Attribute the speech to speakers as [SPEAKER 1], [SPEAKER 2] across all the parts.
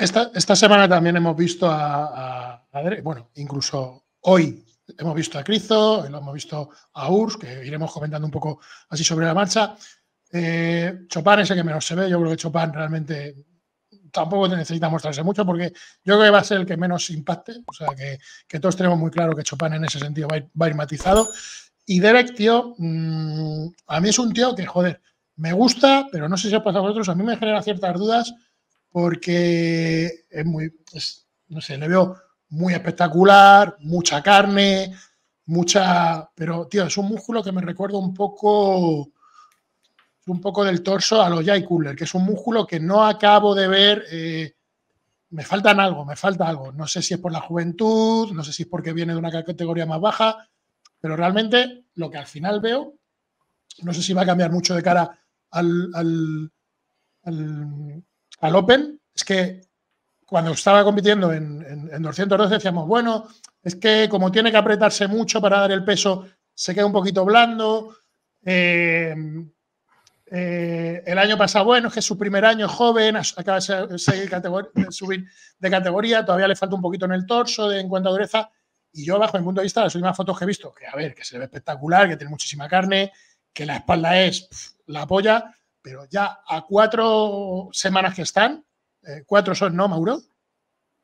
[SPEAKER 1] Esta, esta semana también hemos visto a, bueno, incluso hoy hemos visto a Crizo, hemos visto a Urs, que iremos comentando un poco así sobre la marcha. Eh, Chopin es el que menos se ve, yo creo que Chopin realmente tampoco necesita mostrarse mucho porque yo creo que va a ser el que menos impacte, o sea que, que todos tenemos muy claro que Chopin en ese sentido va a ir, matizado. Y Derek, tío, mm, a mí es un tío que, joder, me gusta, pero no sé si ha pasado a vosotros, a mí me genera ciertas dudas porque es muy, no sé, le veo muy espectacular, mucha carne, mucha, pero tío, es un músculo que me recuerda un poco un poco del torso a los Jay Cooler, que es un músculo que no acabo de ver. Eh, me faltan algo, me falta algo. No sé si es por la juventud, no sé si es porque viene de una categoría más baja, pero realmente lo que al final veo, no sé si va a cambiar mucho de cara al al Open, es que cuando estaba compitiendo en, 212 decíamos, bueno, es que como tiene que apretarse mucho para dar el peso, se queda un poquito blando. Eh, eh, el año pasado, bueno, es que es su primer año joven, acaba de, subir de categoría, todavía le falta un poquito en el torso de, en cuanto a dureza. Y yo, bajo mi punto de vista, las últimas fotos que he visto, que a ver, que se ve espectacular, que tiene muchísima carne, que la espalda es la polla, pero ya a cuatro semanas que están, eh, cuatro son, ¿no, Mauro?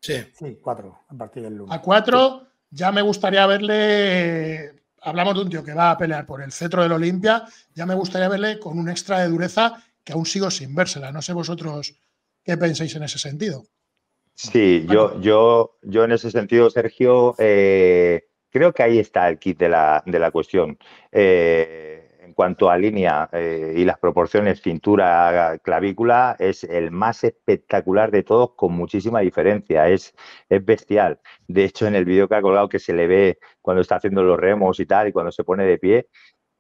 [SPEAKER 1] Sí. Sí, cuatro, a partir del lunes. A cuatro ya me gustaría verle, hablamos de un tío que va a pelear por el cetro del Olimpia, ya me gustaría verle con un extra de dureza que aún sigo sin vérsela. No sé vosotros qué pensáis en ese sentido.
[SPEAKER 2] Sí, yo, yo, yo en ese sentido, Sergio, eh, creo que ahí está el kit de la, de la cuestión. Eh, cuanto a línea eh, y las proporciones cintura-clavícula, es el más espectacular de todos con muchísima diferencia. Es, es bestial. De hecho, en el vídeo que ha colgado que se le ve cuando está haciendo los remos y tal, y cuando se pone de pie,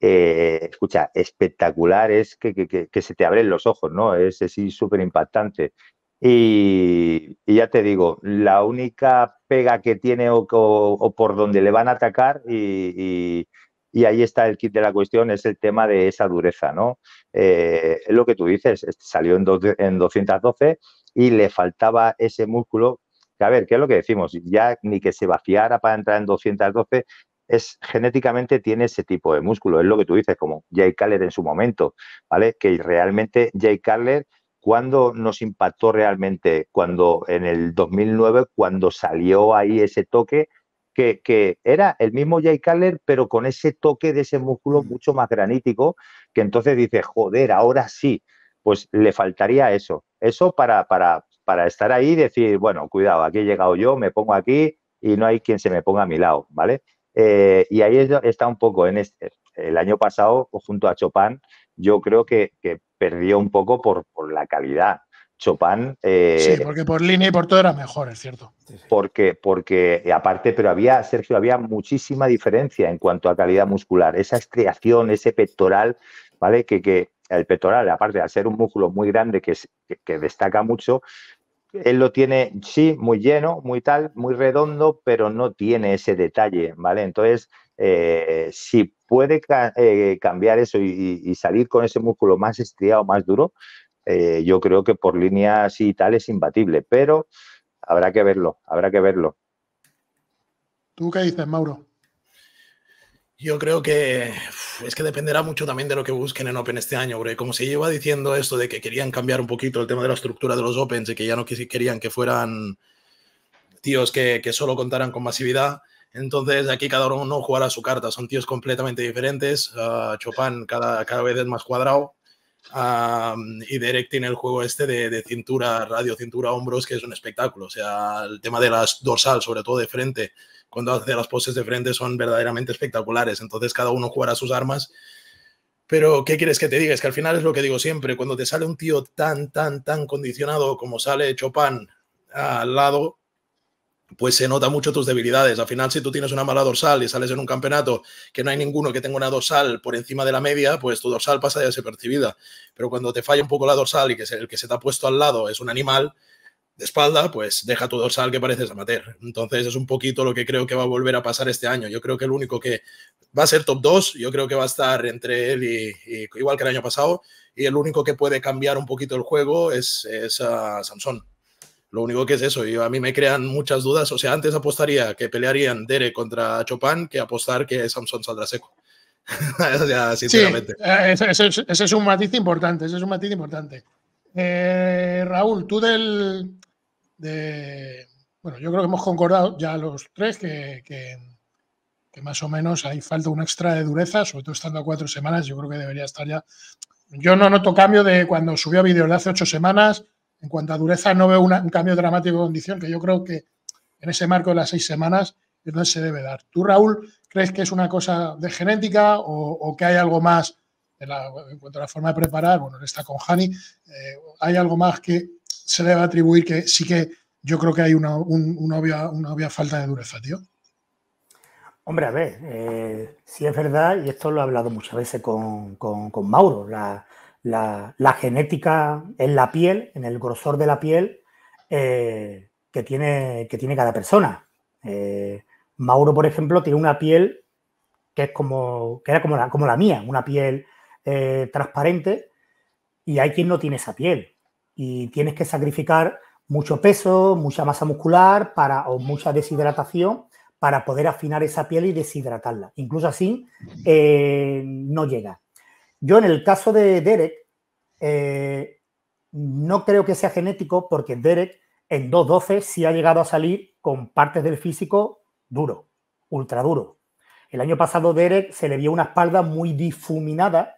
[SPEAKER 2] eh, escucha, espectacular es que, que, que, se te abren los ojos, ¿no? Es sí súper impactante. Y, y, ya te digo, la única pega que tiene o, por donde le van a atacar y y ahí está el kit de la cuestión, es el tema de esa dureza, ¿no? Eh, es lo que tú dices, salió en, 212 y le faltaba ese músculo. Que, a ver, ¿qué es lo que decimos? Ya ni que se vaciara para entrar en 212, es genéticamente tiene ese tipo de músculo. Es lo que tú dices, como Jay Carler en su momento, ¿vale? Que realmente Jay Carler, cuando nos impactó realmente? Cuando en el 2009, cuando salió ahí ese toque que, era el mismo Jay Cutler, pero con ese toque de ese músculo mm. mucho más granítico, que entonces dice, joder, ahora sí, pues le faltaría eso, eso para, para, para estar ahí y decir, bueno, cuidado, aquí he llegado yo, me pongo aquí y no hay quien se me ponga a mi lado, ¿vale? Eh, y ahí está un poco en este, el año pasado, junto a Chopin, yo creo que, que perdió un poco por, por la calidad, Chopin. sí, eh,
[SPEAKER 1] porque por línea y por todo era mejor, es cierto.
[SPEAKER 2] Porque, porque aparte, pero había, Sergio, había muchísima diferencia en cuanto a calidad muscular. Esa estriación, ese pectoral, ¿vale? Que, que el pectoral, aparte de ser un músculo muy grande que, que, destaca mucho, él lo tiene, sí, muy lleno, muy tal, muy redondo, pero no tiene ese detalle, ¿vale? Entonces, eh, si puede eh, cambiar eso y, y, salir con ese músculo más estriado, más duro, eh, yo creo que por líneas y tal es imbatible, pero habrá que verlo, habrá que verlo.
[SPEAKER 3] ¿Tú qué dices, Mauro? Yo creo que es que dependerá mucho también de lo que busquen en Open este año, porque como se lleva diciendo esto de que querían cambiar un poquito el tema de la estructura de los Opens y que ya no querían que fueran tíos que, solo contaran con masividad, entonces aquí cada uno jugará su carta, son tíos completamente diferentes, ah, Chopan cada, cada vez es más cuadrado, y Derek tiene el juego este de, cintura, radio, cintura, hombros, que es un espectáculo. O sea, el tema de las dorsal, sobre todo de frente, cuando hace las poses de frente son verdaderamente espectaculares. Entonces cada uno jugará sus armas. Pero, ¿qué quieres que te diga? Es que al final es lo que digo siempre. Cuando te sale un tío tan, tan, tan condicionado como sale Chopin al lado, pues se nota mucho tus debilidades. Al final, si tú tienes una mala dorsal y sales en un campeonato que no hay ninguno que tenga una dorsal por encima de la media, pues tu dorsal pasa desapercibida. Pero cuando te falla un poco la dorsal y que el que se te ha puesto al lado es un animal de espalda, pues deja tu dorsal que pareces amateur. Entonces es un poquito lo que creo que va a volver a pasar este año. Yo creo que el único que va a ser top 2, yo creo que va a estar entre él y, igual que el año pasado, y el único que puede cambiar un poquito el juego es, es ah, Samson. Lo único que es eso, y a mí me crean muchas dudas. O sea, antes apostaría que pelearían Dere contra Chopin que apostar que Samson saldrá seco. sinceramente.
[SPEAKER 1] Eh, ese, es un matiz importante, ese es un matiz importante. Eh, Raúl, tú del... bueno, yo creo que hemos concordado ya los tres que, más o menos ahí falta una extra de dureza, sobre todo estando a cuatro semanas, yo creo que debería estar ya... Yo no noto cambio de cuando subió a vídeo de hace ocho semanas en cuanto a dureza, no veo un cambio dramático de condición, que yo creo que en ese marco de las seis semanas es donde se debe dar. ¿Tú, Raúl, crees que es una cosa de genética o, que hay algo más en, cuanto a la forma de preparar? Bueno, está con Hani. Eh, ¿Hay algo más que se debe atribuir que sí que yo creo que hay una, obvia, falta de dureza, tío?
[SPEAKER 4] Hombre, a ver, eh, si es verdad, y esto lo he hablado muchas veces con, con Mauro, la, la, genética en la piel, en el grosor de la piel eh, que, tiene, que, tiene, cada persona. Eh, Mauro, por ejemplo, tiene una piel que es como, era como la, como la mía, una piel eh, transparente, y hay quien no tiene esa piel. Y tienes que sacrificar mucho peso, mucha masa muscular para, o mucha deshidratación para poder afinar esa piel y deshidratarla. Incluso así no llega. Yo en el caso de Derek, eh, no creo que sea genético porque Derek en 2.12 sí ha llegado a salir con partes del físico duro, ultra duro. El año pasado Derek se le vio una espalda muy difuminada,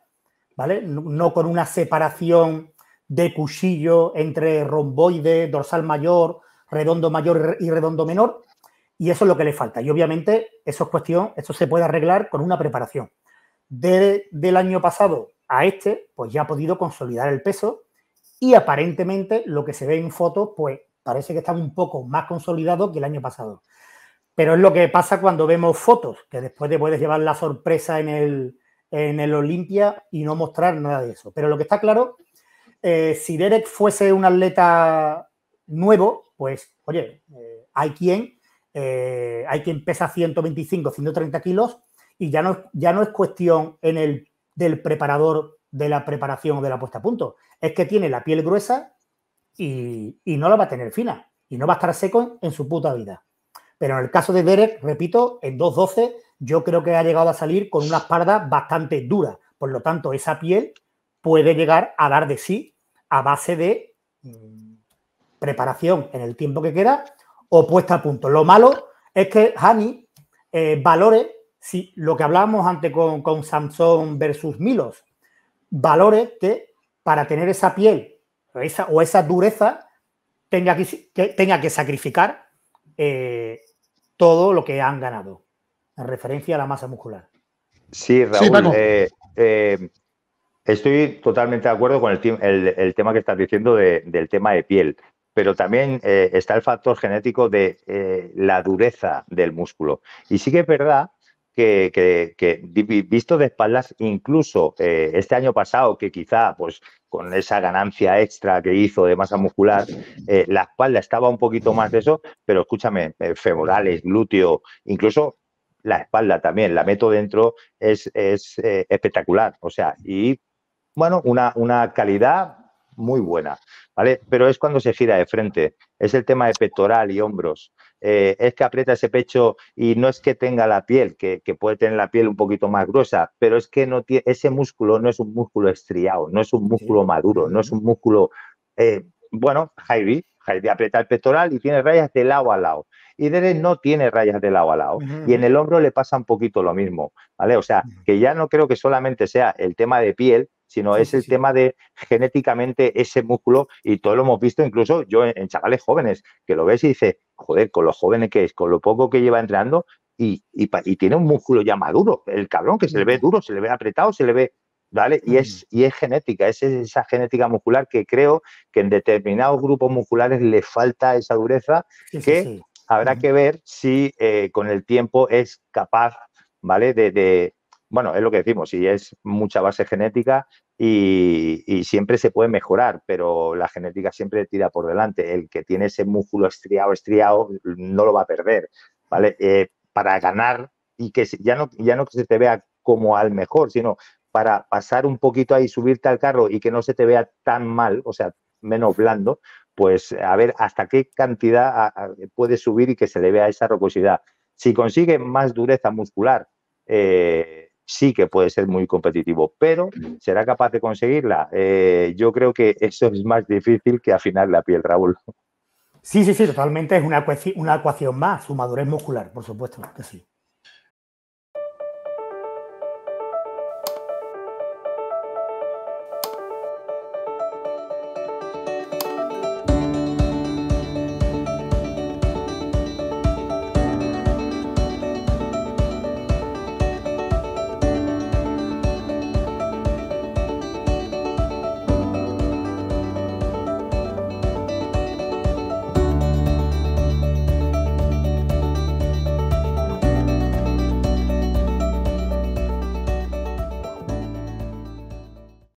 [SPEAKER 4] ¿vale? No, con una separación de cuchillo entre romboide, dorsal mayor, redondo mayor y redondo menor. Y eso es lo que le falta. Y obviamente eso es cuestión, eso se puede arreglar con una preparación de, del año pasado a este, pues ya ha podido consolidar el peso y aparentemente lo que se ve en fotos, pues parece que está un poco más consolidado que el año pasado. Pero es lo que pasa cuando vemos fotos, que después te puedes llevar la sorpresa en el, en el Olimpia y no mostrar nada de eso. Pero lo que está claro, eh, si Derek fuese un atleta nuevo, pues oye, eh, hay quien eh, hay quien pesa 125, 130 kilos y ya no, ya no es cuestión en el, del preparador de la preparación o de la puesta a punto. Es que tiene la piel gruesa y, no la va a tener fina y no va a estar seco en, su puta vida. Pero en el caso de Derek, repito, en 2.12 yo creo que ha llegado a salir con una espalda bastante dura. Por lo tanto, esa piel puede llegar a dar de sí a base de mm, preparación en el tiempo que queda o puesta a punto. Lo malo es que Hani eh, valore si lo que hablábamos antes con, con Samsung versus Milos, valores que para tener esa piel o esa, dureza tenga que, tenga que sacrificar eh, todo lo que han ganado en referencia a la masa muscular.
[SPEAKER 2] Sí, Raúl, eh, eh, estoy totalmente de acuerdo con el, tema que estás diciendo del tema de piel, pero también está el factor genético de la dureza del músculo. Y sí que es verdad que, visto de espaldas, incluso eh, este año pasado, que quizá pues con esa ganancia extra que hizo de masa muscular, eh, la espalda estaba un poquito más de eso, pero escúchame, eh, femorales, glúteo, incluso la espalda también, la meto dentro, es, espectacular. O sea, y bueno, una, una calidad muy buena, ¿vale? Pero es cuando se gira de frente, es el tema de pectoral y hombros. Eh, es que aprieta ese pecho y no es que tenga la piel, que, puede tener la piel un poquito más gruesa, pero es que no tiene, ese músculo no es un músculo estriado, no es un músculo maduro, no es un músculo, eh, bueno, Jairi, Jairi aprieta el pectoral y tiene rayas de lado a lado. Y Derek no tiene rayas de lado a lado. Y en el hombro le pasa un poquito lo mismo, ¿vale? O sea, que ya no creo que solamente sea el tema de piel, sino es el tema de genéticamente ese músculo y todo lo hemos visto incluso yo en, en, chavales jóvenes que lo ves y dice joder, con los jóvenes que es, con lo poco que lleva entrenando y, tiene un músculo ya maduro, el cabrón, que se le ve duro, se le ve apretado, se le ve, ¿vale? Y es, y es genética, es esa genética muscular que creo que en determinados grupos musculares le falta esa dureza que habrá que ver si eh, con el tiempo es capaz, ¿vale? de, de bueno, es lo que decimos, si es mucha base genética, y, siempre se puede mejorar, pero la genética siempre tira por delante. El que tiene ese músculo estriado, estriado, no lo va a perder, ¿vale? Eh, para ganar y que ya no, ya no se te vea como al mejor, sino para pasar un poquito ahí, subirte al carro y que no se te vea tan mal, o sea, menos blando, pues a ver hasta qué cantidad puede subir y que se le vea esa rocosidad. Si consigue más dureza muscular, eh, sí que puede ser muy competitivo, pero ¿será capaz de conseguirla? Eh, yo creo que eso es más difícil que afinar la piel, Raúl.
[SPEAKER 4] Sí, sí, sí, totalmente es una, una ecuación más, su madurez muscular, por supuesto que sí.